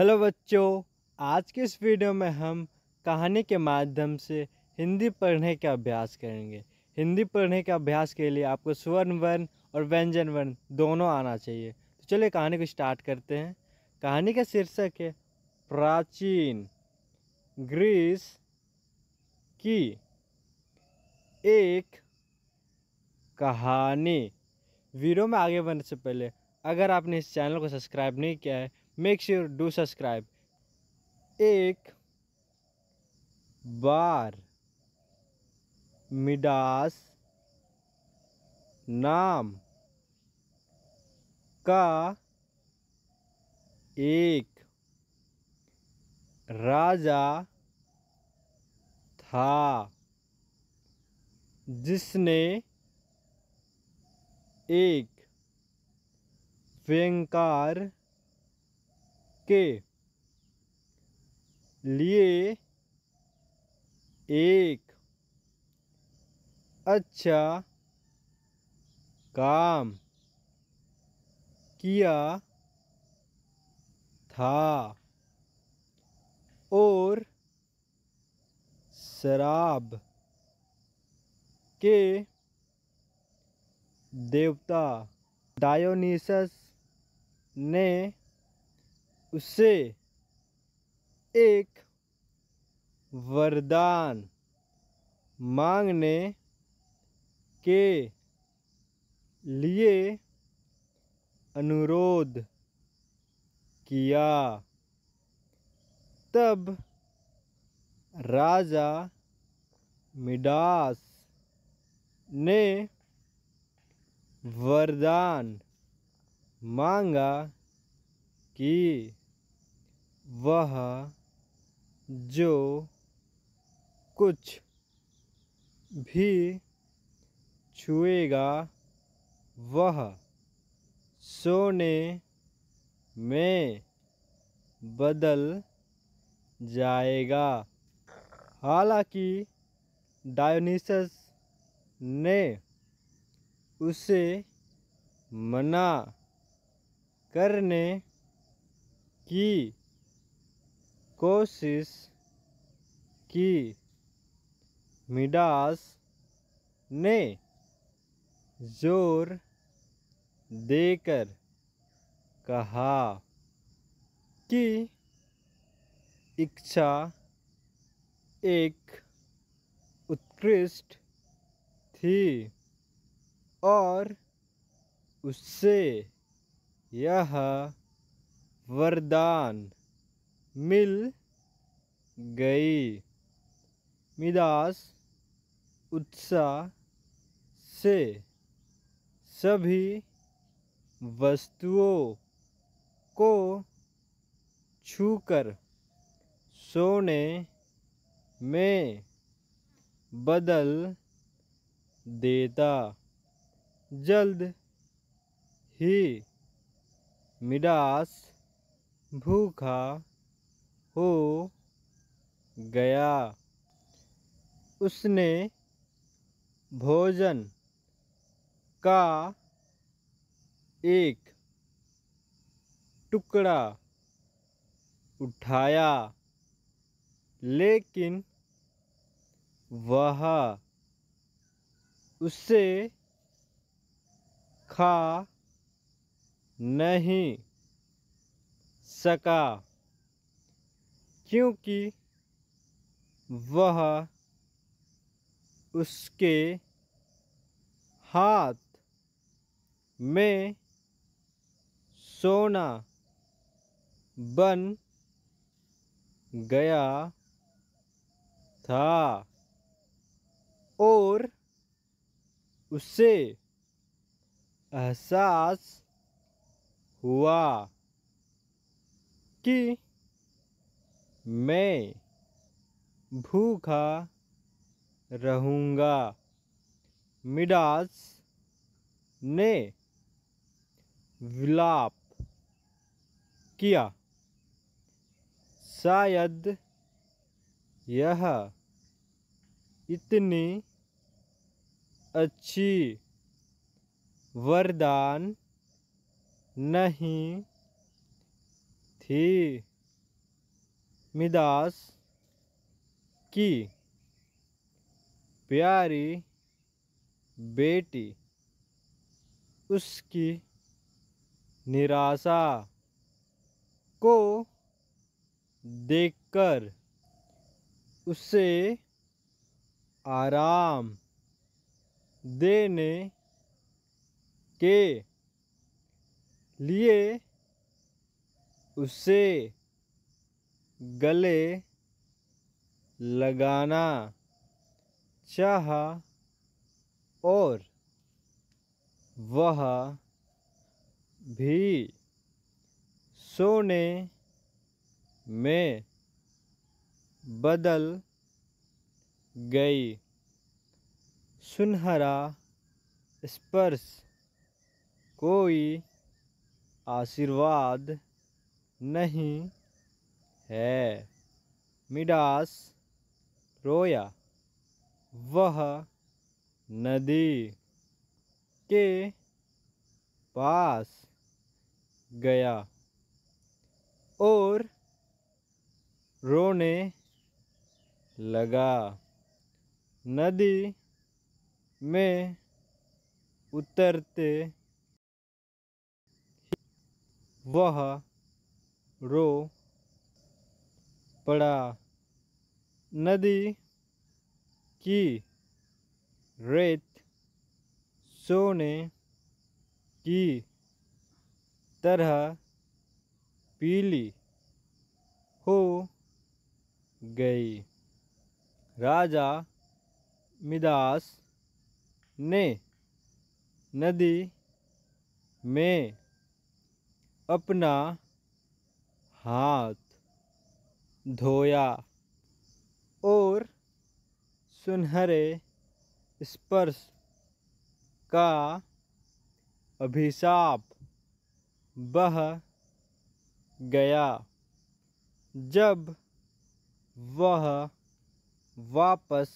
hello बच्चों आज के इस वीडियो में हम कहानी के माध्यम से हिंदी पढ़ने का अभ्यास करेंगे हिंदी पढ़ने का अभ्यास के लिए आपको स्वर्ण वर्ण और व्यंजन वर्ण दोनों आना चाहिए तो चलिए कहानी को स्टार्ट करते हैं कहानी का शीर्षक है प्राचीन ग्रीस की एक कहानी वीडियो में आगे बढ़ने से पहले अगर आपने इस चैनल को सब्सक्राइब नहीं किया है मेक श्योर डू सब्सक्राइब एक बार मिडास नाम का एक राजा था जिसने एक व्यंकार के लिए एक अच्छा काम किया था और शराब के देवता डायोनीसस ने उसे एक वरदान मांगने के लिए अनुरोध किया तब राजा मिडास ने वरदान मांगा कि वह जो कुछ भी छुएगा वह सोने में बदल जाएगा हालांकि डायोनिसस ने उसे मना करने की कोशिश की मिडास ने जोर देकर कहा कि इच्छा एक उत्कृष्ट थी और उससे यह वरदान मिल गई मिदास उत्साह से सभी वस्तुओं को छूकर सोने में बदल देता जल्द ही मिडास भूखा हो गया उसने भोजन का एक टुकड़ा उठाया लेकिन वह उसे खा नहीं सका क्योंकि वह उसके हाथ में सोना बन गया था और उसे एहसास हुआ कि मैं भूखा रहूँगा मिडास ने विलाप किया शायद यह इतनी अच्छी वरदान नहीं थी मिदास की प्यारी बेटी उसकी निराशा को देखकर उसे आराम देने के लिए उसे गले लगाना चाह और वह भी सोने में बदल गई सुनहरा स्पर्श कोई आशीर्वाद नहीं है मिडास रोया वह नदी के पास गया और रोने लगा नदी में उतरते वह रो पड़ा नदी की रेत सोने की तरह पीली हो गई राजा मिदास ने नदी में अपना हाथ धोया और सुनहरे स्पर्श का अभिशाप बह गया जब वह वापस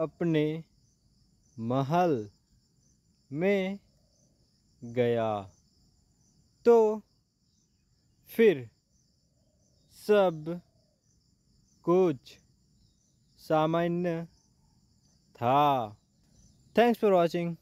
अपने महल में गया तो फिर सब कुछ सामान्य था थैंक्स फॉर वॉचिंग